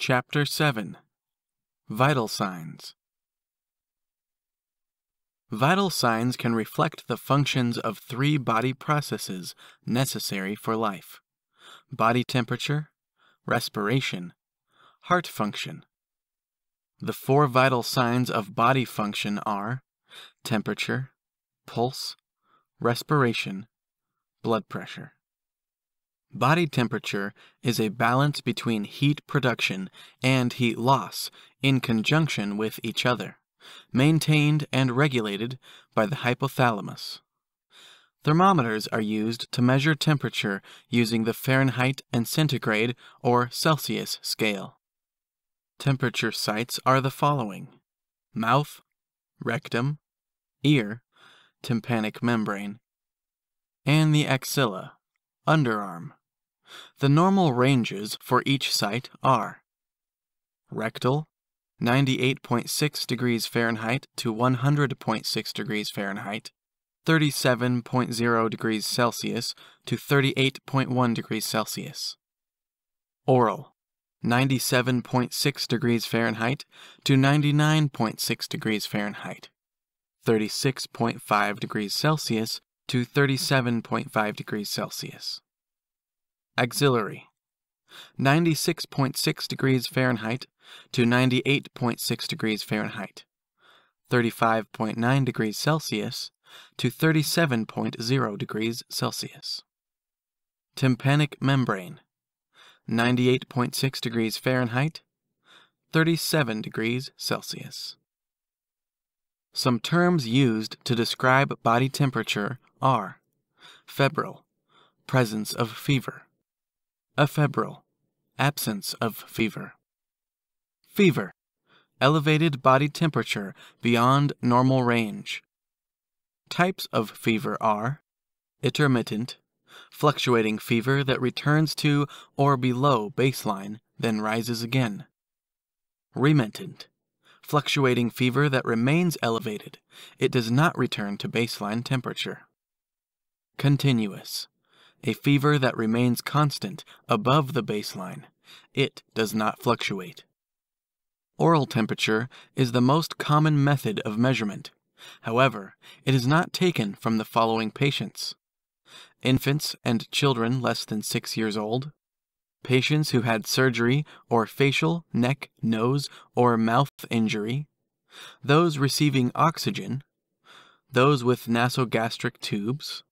Chapter 7 Vital Signs Vital signs can reflect the functions of three body processes necessary for life body temperature, respiration, heart function. The four vital signs of body function are temperature, pulse, respiration, blood pressure. Body temperature is a balance between heat production and heat loss in conjunction with each other, maintained and regulated by the hypothalamus. Thermometers are used to measure temperature using the Fahrenheit and centigrade or Celsius scale. Temperature sites are the following mouth, rectum, ear, tympanic membrane, and the axilla, underarm. The normal ranges for each site are rectal 98.6 degrees Fahrenheit to 100.6 degrees Fahrenheit, 37.0 degrees Celsius to 38.1 degrees Celsius. Oral 97.6 degrees Fahrenheit to 99.6 degrees Fahrenheit, 36.5 degrees Celsius to 37.5 degrees Celsius. Auxiliary 96.6 degrees Fahrenheit to 98.6 degrees Fahrenheit, 35.9 degrees Celsius to 37.0 degrees Celsius. Tympanic membrane 98.6 degrees Fahrenheit, 37 degrees Celsius. Some terms used to describe body temperature are febrile, presence of fever, Ephemeral. Absence of fever. Fever. Elevated body temperature beyond normal range. Types of fever are intermittent, fluctuating fever that returns to or below baseline, then rises again. Remittent, fluctuating fever that remains elevated, it does not return to baseline temperature. Continuous, a fever that remains constant above the baseline. It does not fluctuate. Oral temperature is the most common method of measurement. However, it is not taken from the following patients. Infants and children less than 6 years old, patients who had surgery or facial, neck, nose, or mouth injury, those receiving oxygen, those with nasogastric tubes,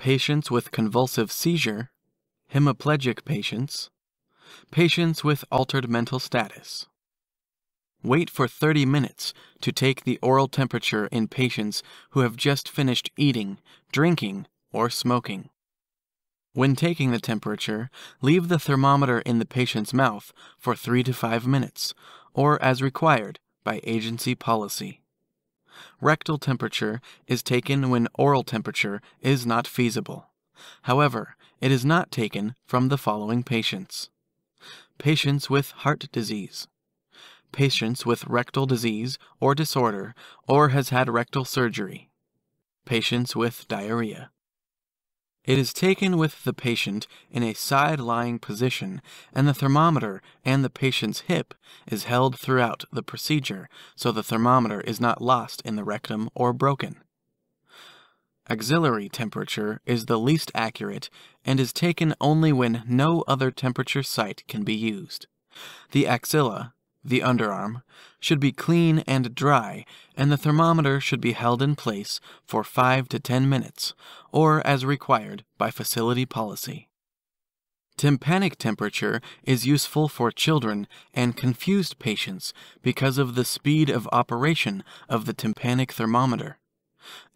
patients with convulsive seizure, hemiplegic patients, patients with altered mental status. Wait for 30 minutes to take the oral temperature in patients who have just finished eating, drinking, or smoking. When taking the temperature, leave the thermometer in the patient's mouth for 3 to 5 minutes, or as required by agency policy rectal temperature is taken when oral temperature is not feasible. However, it is not taken from the following patients patients with heart disease, patients with rectal disease or disorder or has had rectal surgery, patients with diarrhea. It is taken with the patient in a side lying position, and the thermometer and the patient's hip is held throughout the procedure so the thermometer is not lost in the rectum or broken. Auxiliary temperature is the least accurate and is taken only when no other temperature site can be used. The axilla the underarm should be clean and dry, and the thermometer should be held in place for 5 to 10 minutes, or as required by facility policy. Tympanic temperature is useful for children and confused patients because of the speed of operation of the tympanic thermometer.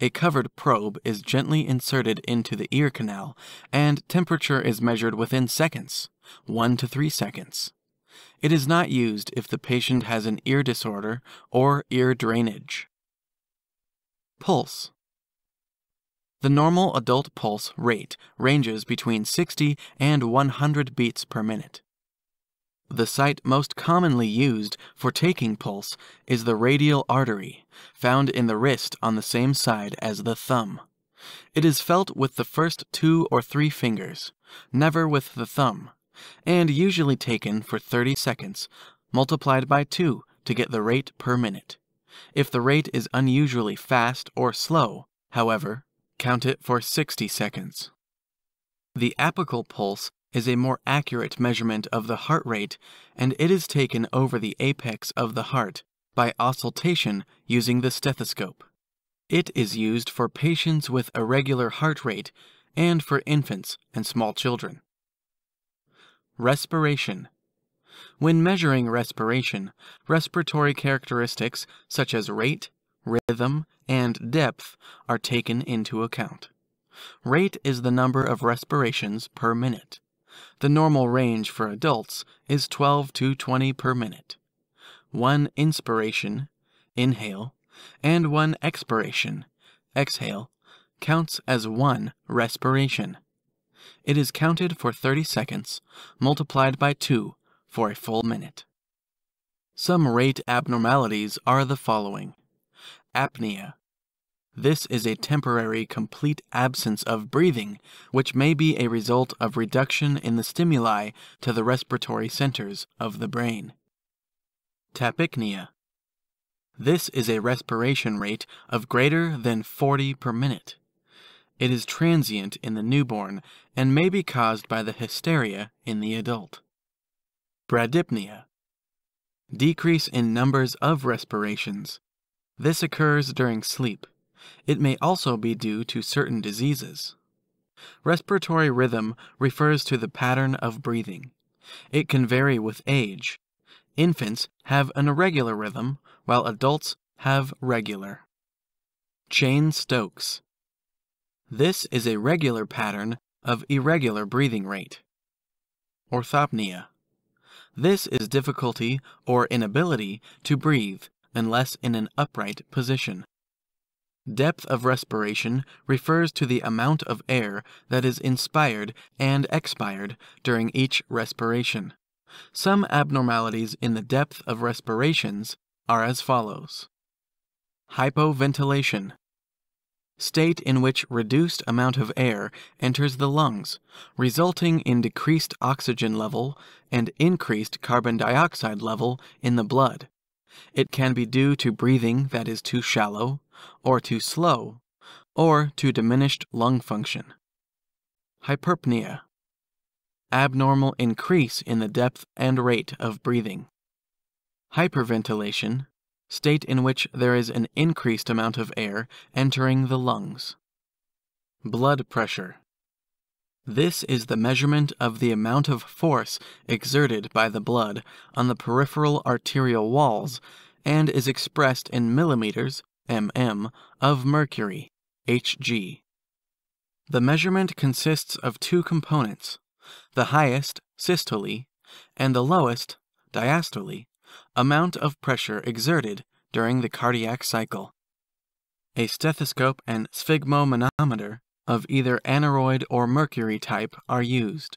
A covered probe is gently inserted into the ear canal, and temperature is measured within seconds 1 to 3 seconds. It is not used if the patient has an ear disorder or ear drainage. Pulse The normal adult pulse rate ranges between 60 and 100 beats per minute. The site most commonly used for taking pulse is the radial artery, found in the wrist on the same side as the thumb. It is felt with the first two or three fingers, never with the thumb, and usually taken for 30 seconds, multiplied by 2 to get the rate per minute. If the rate is unusually fast or slow, however, count it for 60 seconds. The apical pulse is a more accurate measurement of the heart rate, and it is taken over the apex of the heart by auscultation using the stethoscope. It is used for patients with irregular heart rate and for infants and small children. Respiration. When measuring respiration, respiratory characteristics such as rate, rhythm, and depth are taken into account. Rate is the number of respirations per minute. The normal range for adults is 12 to 20 per minute. One inspiration, inhale, and one expiration, exhale, counts as one respiration it is counted for 30 seconds, multiplied by 2 for a full minute. Some rate abnormalities are the following apnea. This is a temporary complete absence of breathing, which may be a result of reduction in the stimuli to the respiratory centers of the brain. Tachypnea. This is a respiration rate of greater than 40 per minute. It is transient in the newborn and may be caused by the hysteria in the adult. Bradypnea. Decrease in numbers of respirations. This occurs during sleep. It may also be due to certain diseases. Respiratory rhythm refers to the pattern of breathing. It can vary with age. Infants have an irregular rhythm, while adults have regular. Chain Stokes this is a regular pattern of irregular breathing rate. Orthopnea. This is difficulty or inability to breathe unless in an upright position. Depth of respiration refers to the amount of air that is inspired and expired during each respiration. Some abnormalities in the depth of respirations are as follows hypoventilation, state in which reduced amount of air enters the lungs, resulting in decreased oxygen level and increased carbon dioxide level in the blood. It can be due to breathing that is too shallow, or too slow, or to diminished lung function. Hyperpnea Abnormal increase in the depth and rate of breathing. Hyperventilation state in which there is an increased amount of air entering the lungs. Blood pressure. This is the measurement of the amount of force exerted by the blood on the peripheral arterial walls and is expressed in millimeters, mm, of mercury, Hg. The measurement consists of two components, the highest, systole, and the lowest, diastole, amount of pressure exerted during the cardiac cycle. A stethoscope and sphygmomanometer of either aneroid or mercury type are used.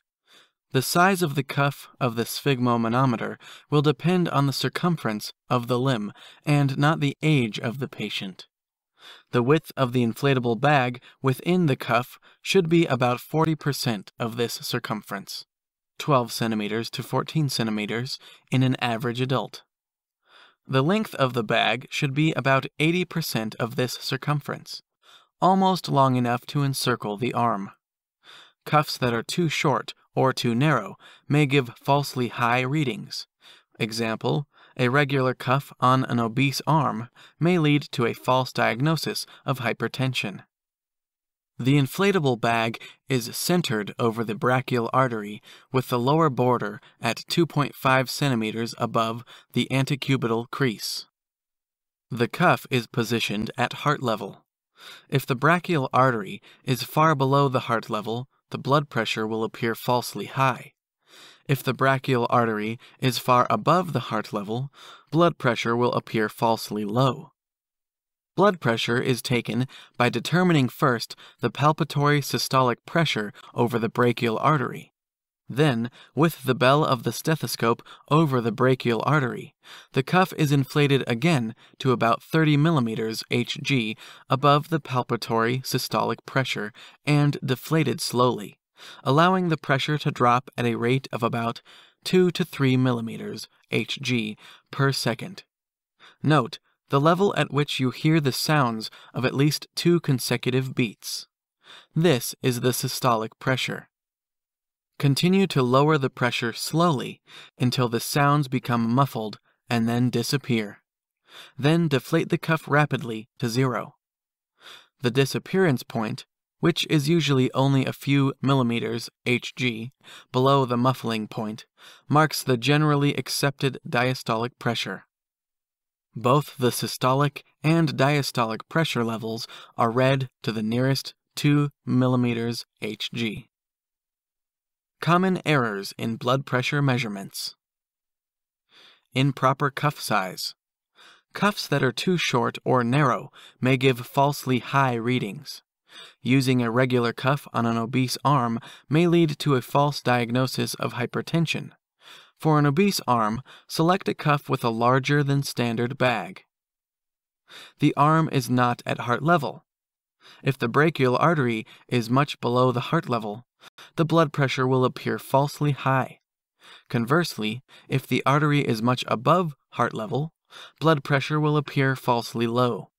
The size of the cuff of the sphygmomanometer will depend on the circumference of the limb and not the age of the patient. The width of the inflatable bag within the cuff should be about 40% of this circumference. 12 centimeters to 14 centimeters in an average adult. The length of the bag should be about 80% of this circumference, almost long enough to encircle the arm. Cuffs that are too short or too narrow may give falsely high readings. Example, a regular cuff on an obese arm may lead to a false diagnosis of hypertension. The inflatable bag is centered over the brachial artery, with the lower border at 2.5 centimeters above the antecubital crease. The cuff is positioned at heart level. If the brachial artery is far below the heart level, the blood pressure will appear falsely high. If the brachial artery is far above the heart level, blood pressure will appear falsely low. Blood pressure is taken by determining first the palpatory systolic pressure over the brachial artery. Then, with the bell of the stethoscope over the brachial artery, the cuff is inflated again to about 30 millimeters Hg above the palpatory systolic pressure and deflated slowly, allowing the pressure to drop at a rate of about 2 to 3 millimeters Hg per second. Note the level at which you hear the sounds of at least two consecutive beats. This is the systolic pressure. Continue to lower the pressure slowly until the sounds become muffled and then disappear. Then deflate the cuff rapidly to zero. The disappearance point, which is usually only a few millimeters Hg below the muffling point, marks the generally accepted diastolic pressure. Both the systolic and diastolic pressure levels are read to the nearest 2 millimeters Hg. Common errors in blood pressure measurements Improper cuff size. Cuffs that are too short or narrow may give falsely high readings. Using a regular cuff on an obese arm may lead to a false diagnosis of hypertension. For an obese arm, select a cuff with a larger than standard bag. The arm is not at heart level. If the brachial artery is much below the heart level, the blood pressure will appear falsely high. Conversely, if the artery is much above heart level, blood pressure will appear falsely low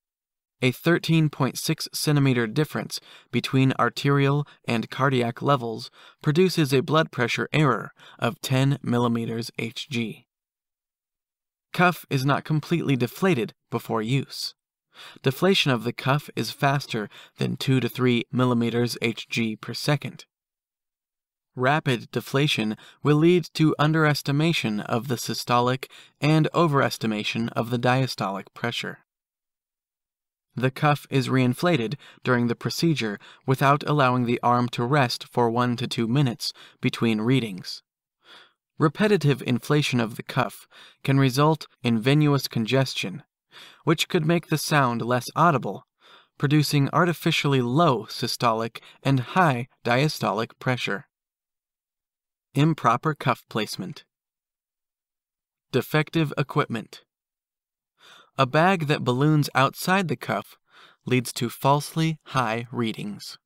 a 13.6 centimeter difference between arterial and cardiac levels produces a blood pressure error of 10 millimeters Hg. Cuff is not completely deflated before use. Deflation of the cuff is faster than 2 to 3 millimeters Hg per second. Rapid deflation will lead to underestimation of the systolic and overestimation of the diastolic pressure the cuff is reinflated during the procedure without allowing the arm to rest for 1 to 2 minutes between readings. Repetitive inflation of the cuff can result in venous congestion, which could make the sound less audible, producing artificially low systolic and high diastolic pressure. Improper cuff placement. Defective equipment. A bag that balloons outside the cuff leads to falsely high readings.